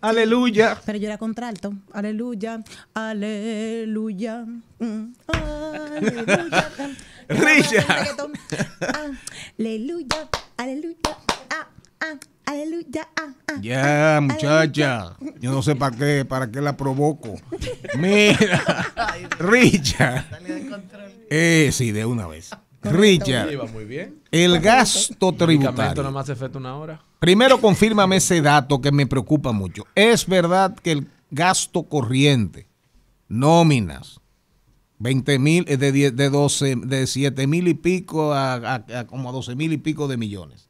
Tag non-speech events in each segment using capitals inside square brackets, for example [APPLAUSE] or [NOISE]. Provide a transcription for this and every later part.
aleluya, Pero yo era contralto, aleluya, aleluya, mm, aleluya. Aleluya, [LAUGHS] ah, aleluya, Aleluya. Ah, ah, ah ya, muchacha. Yo no sé para qué, para qué la provoco. Mira, [LAUGHS] Richard. Eh, sí, de una vez. Richard, el gasto tributario. Primero confírmame ese dato que me preocupa mucho. ¿Es verdad que el gasto corriente, nóminas, eh, de, de, de 7 mil y pico a, como 12 mil y pico de millones.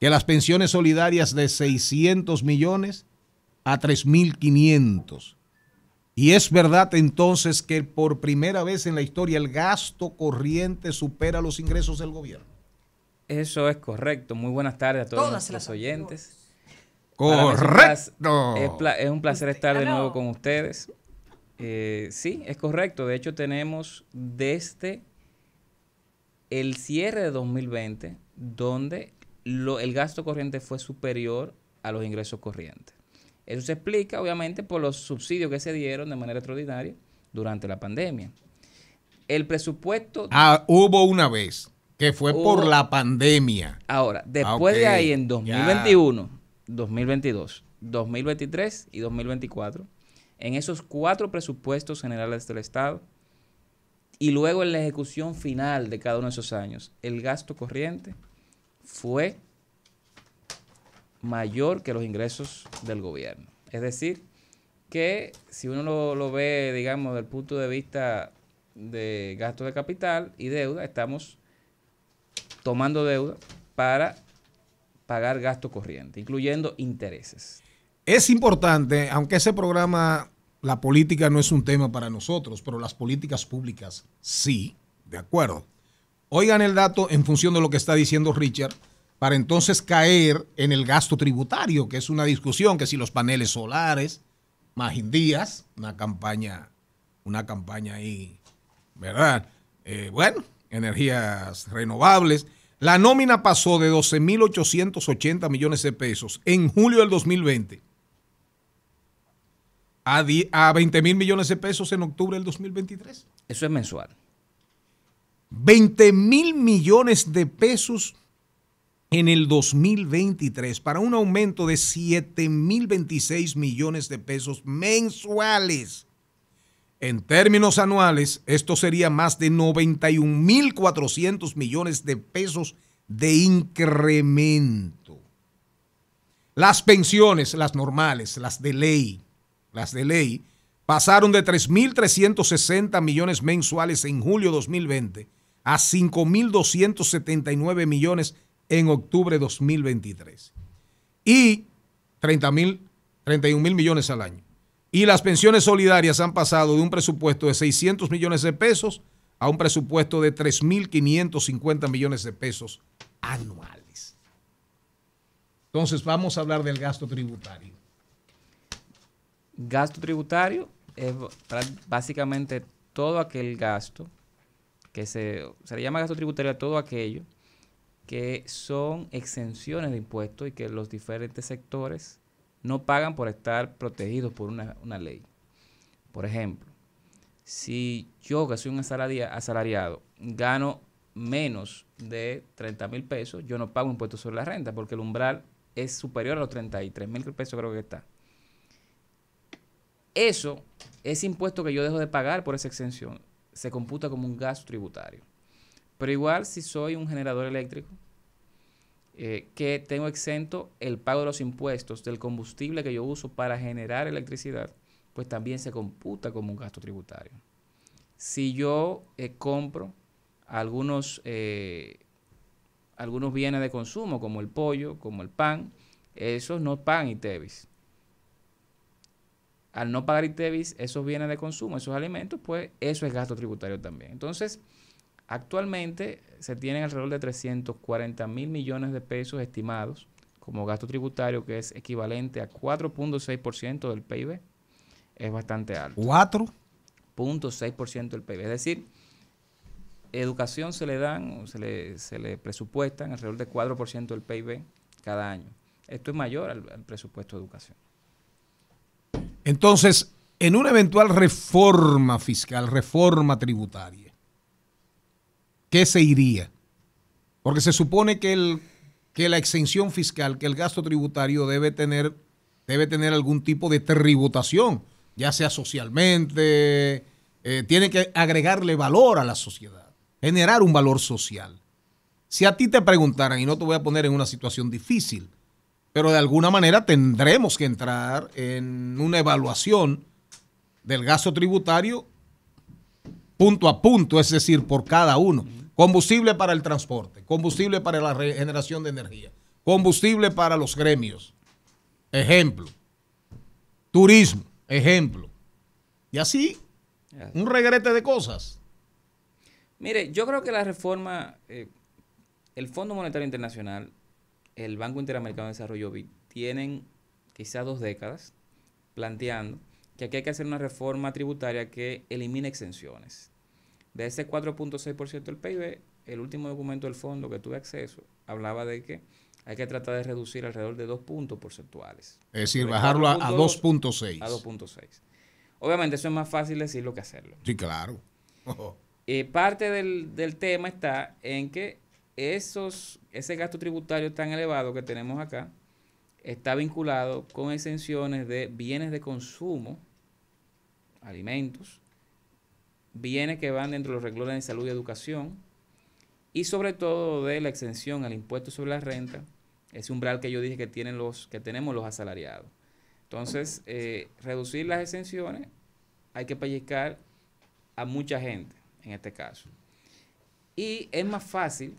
Que las pensiones solidarias de 600 millones a 3.500. mil y es verdad entonces que por primera vez en la historia el gasto corriente supera los ingresos del gobierno. Eso es correcto. Muy buenas tardes a todos los oyentes. Correcto. Es, un placer estar de nuevo con ustedes. Eh, sí, es correcto. De hecho, tenemos desde el cierre de 2020, donde el gasto corriente fue superior a los ingresos corrientes. Eso se explica, obviamente, por los subsidios que se dieron de manera extraordinaria durante la pandemia. El presupuesto... Ah, hubo una vez, que fue por la pandemia. Ahora, ah, después de ahí, en 2021, 2022, 2023 y 2024, en esos cuatro presupuestos generales del Estado, y luego en la ejecución final de cada uno de esos años, el gasto corriente fue mayor que los ingresos del gobierno. Es decir, que si uno lo, ve, digamos, del punto de vista de gasto de capital y deuda, estamos tomando deuda para pagar gasto corriente, incluyendo intereses. Es importante, aunque ese programa, la política no es un tema para nosotros, pero las políticas públicas sí, de acuerdo. Oigan el dato en función de lo que está diciendo Richard para entonces caer en el gasto tributario, que es una discusión que si los paneles solares, más indias una campaña, una campaña ahí, ¿verdad? Eh, bueno, energías renovables. La nómina pasó de 12.880 millones de pesos en julio del 2020 a, 20.000 millones de pesos en octubre del 2023. Eso es mensual. 20.000 mil millones de pesos en el 2023 para un aumento de 7.026 millones de pesos mensuales. En términos anuales, esto sería más de 91.400 millones de pesos de incremento. Las pensiones, las normales, las de ley, las de ley, pasaron de 3.360 millones mensuales en julio 2020 a 5.279 millones en octubre de 2023. Y mil, 31 mil millones al año. Y las pensiones solidarias han pasado de un presupuesto de 600 millones de pesos a un presupuesto de 3.550 millones de pesos anuales. Entonces vamos a hablar del gasto tributario. Gasto tributario es básicamente todo aquel gasto que se, se le llama gasto tributario a todo aquello que son exenciones de impuestos y que los diferentes sectores no pagan por estar protegidos por una, ley. Por ejemplo, si yo que soy un asalariado gano menos de 30 mil pesos, yo no pago impuestos sobre la renta porque el umbral es superior a los 33 mil pesos creo que está. Eso, ese impuesto que yo dejo de pagar por esa exención, se computa como un gasto tributario. Pero igual si soy un generador eléctrico, eh, que tengo exento el pago de los impuestos del combustible que yo uso para generar electricidad, pues también se computa como un gasto tributario. Si yo eh, compro algunos, eh, algunos bienes de consumo, como el pollo, como el pan, esos no pagan ITEVIS. Al no pagar ITEVIS, esos bienes de consumo, esos alimentos, pues eso es gasto tributario también. Entonces, Actualmente se tienen alrededor de 340 mil millones de pesos estimados como gasto tributario, que es equivalente a 4.6% del PIB. Es bastante alto. 4.6% del PIB. Es decir, educación se le dan, se le, se le presupuestan alrededor de 4% del PIB cada año. Esto es mayor al presupuesto de educación. Entonces, en una eventual reforma fiscal, reforma tributaria, qué se iría? Porque se supone que, el, que la exención fiscal, que el gasto tributario debe tener, debe tener algún tipo de tributación, ya sea socialmente, eh, tiene que agregarle valor a la sociedad, generar un valor social. Si a ti te preguntaran, y no te voy a poner en una situación difícil, pero de alguna manera tendremos que entrar en una evaluación del gasto tributario punto a punto, es decir, por cada uno combustible para el transporte, combustible para la regeneración de energía, combustible para los gremios, ejemplo, turismo, ejemplo. Y así, un regrete de cosas. Mire, yo creo que la reforma, eh, el Fondo Monetario Internacional, el Banco Interamericano de Desarrollo, tienen quizás dos décadas planteando que aquí hay que hacer una reforma tributaria que elimine exenciones. De ese 4.6% del PIB, el último documento del fondo que tuve acceso hablaba de que hay que tratar de reducir alrededor de 2 puntos porcentuales. Es decir, bajarlo a 2.6. A 2.6. Obviamente eso es más fácil decirlo que hacerlo. Sí, claro. Y [LAUGHS] eh, parte del, tema está en que esos, ese gasto tributario tan elevado que tenemos acá está vinculado con exenciones de bienes de consumo, alimentos, bienes que van dentro de los reglores de salud y educación, y sobre todo de la exención al impuesto sobre la renta, ese umbral que yo dije que, tienen los, que tenemos los asalariados. Entonces, eh, reducir las exenciones hay que pellizcar a mucha gente, en este caso. Y es más fácil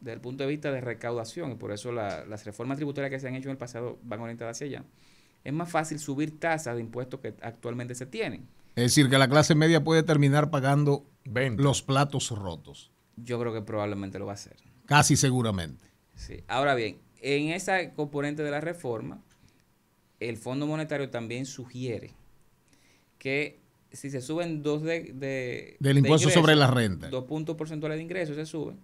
desde el punto de vista de recaudación, y por eso las reformas tributarias que se han hecho en el pasado van orientadas hacia allá, es más fácil subir tasas de impuestos que actualmente se tienen. Es decir, que la clase media puede terminar pagando los platos rotos. Yo creo que probablemente lo va a hacer. Casi seguramente. Ahora bien, en esa componente de la reforma, el Fondo Monetario también sugiere que si se suben dos de, del impuesto sobre la renta, dos puntos porcentuales de ingresos se suben,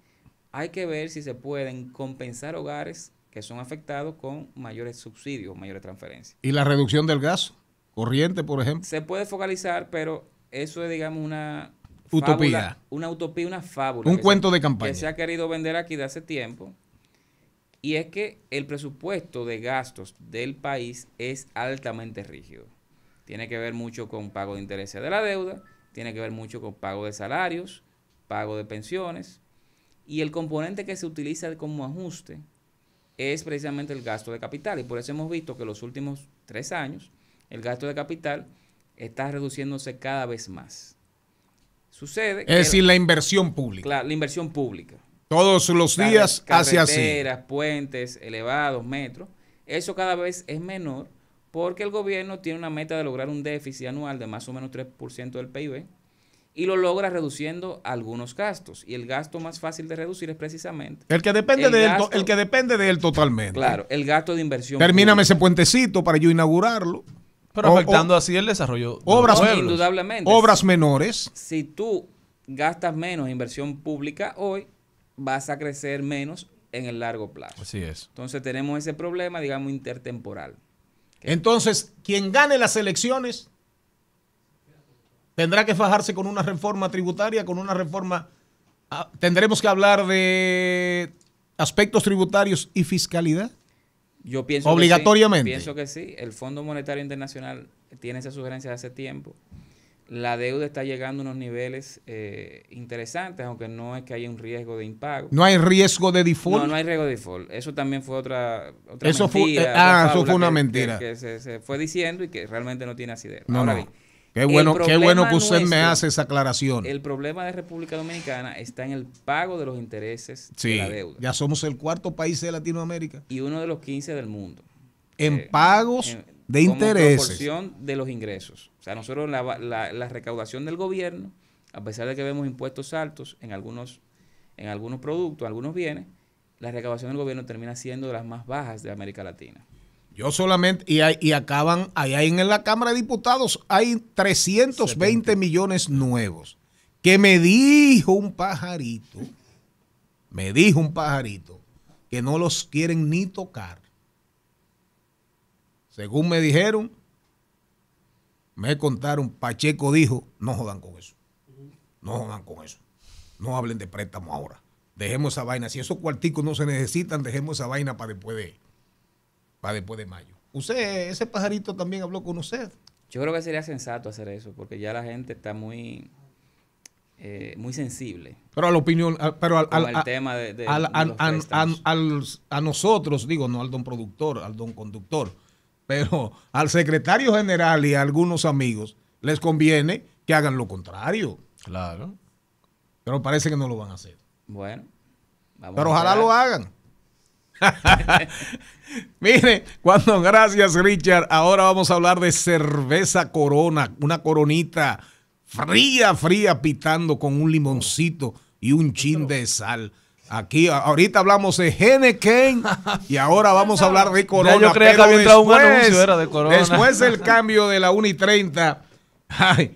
hay que ver si se pueden compensar hogares que son afectados con mayores subsidios, mayores transferencias. ¿Y la reducción del gas? corriente, por ejemplo. Se puede focalizar, pero eso es, digamos, una utopía. una utopía, una fábula. Un cuento de campaña. Que se ha querido vender aquí de hace tiempo. Y es que el presupuesto de gastos del país es altamente rígido. Tiene que ver mucho con pago de intereses de la deuda, tiene que ver mucho con pago de salarios, pago de pensiones. Y el componente que se utiliza como ajuste es precisamente el gasto de capital. Y por eso hemos visto que los últimos tres años el gasto de capital está reduciéndose cada vez más. Sucede. Es decir, la, inversión pública. La, la, inversión pública. Todos los días hacia así. Carreteras, puentes, elevados, metros. Eso cada vez es menor porque el gobierno tiene una meta de lograr un déficit anual de más o menos 3% del PIB y lo logra reduciendo algunos gastos. Y el gasto más fácil de reducir es precisamente. El que depende, de, él, el que depende de él totalmente. Claro, el gasto de inversión. Termíname ese puentecito para yo inaugurarlo. Pero afectando así el desarrollo. Obras, indudablemente. Obras menores. Si tú gastas menos inversión pública hoy, vas a crecer menos en el largo plazo. Así es. Entonces tenemos ese problema, digamos, intertemporal. Entonces, quien gane las elecciones tendrá que fajarse con una reforma tributaria, con una reforma... Ah, tendremos que hablar de aspectos tributarios y fiscalidad. Yo pienso Que sí, pienso que sí. El Fondo Monetario Internacional tiene esa sugerencia de hace tiempo. La deuda está llegando a unos niveles eh, interesantes, aunque no es que haya un riesgo de impago. No hay riesgo de default. No, no hay riesgo de default. Eso también fue otra, eh, ah, eso Fue, ah, eso fue una mentira. Que, se, fue diciendo y que realmente no tiene asidero. No, Ahora bien, Qué bueno, qué bueno que usted me hace esa aclaración. El problema de República Dominicana está en el pago de los intereses de la deuda. Ya somos el cuarto país de Latinoamérica. Y uno de los 15 del mundo. En eh, pagos de de como proporción de los ingresos. O sea, nosotros la, la, la, recaudación del gobierno, a pesar de que vemos impuestos altos en algunos, en algunos productos, algunos bienes, la recaudación del gobierno termina siendo de las más bajas de América Latina. Yo solamente, y, acaban, ahí en la Cámara de Diputados, hay 320 millones nuevos. Que me dijo un pajarito, me dijo un pajarito, que no los quieren ni tocar. Según me dijeron, me contaron, Pacheco dijo, no jodan con eso, no jodan con eso, no hablen de préstamo ahora, dejemos esa vaina, si esos cuarticos no se necesitan, dejemos esa vaina para después de para después de mayo. ¿Usted, ese pajarito también habló con usted? Yo creo que sería sensato hacer eso, porque ya la gente está muy, eh, muy sensible. Pero a la opinión, pero al, tema de, a, nosotros, digo, no al don productor, al don conductor, pero [LAUGHS] al secretario general y a algunos amigos les conviene que hagan lo contrario. Claro. Pero parece que no lo van a hacer. Bueno. Vamos pero ojalá lo hagan. [LAUGHS] Mire, cuando gracias Richard, ahora vamos a hablar de cerveza corona, una coronita fría, fría, pitando con un limoncito y un chin de sal. Aquí, ahorita hablamos de Henneken y ahora vamos a hablar de [LAUGHS] Corona. yo creía que había un Después del [LAUGHS] cambio de la 1 y 30,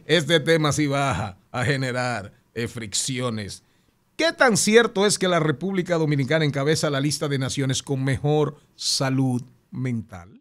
este tema sí va a generar eh, fricciones ¿Qué tan cierto es que la República Dominicana encabeza la lista de naciones con mejor salud mental?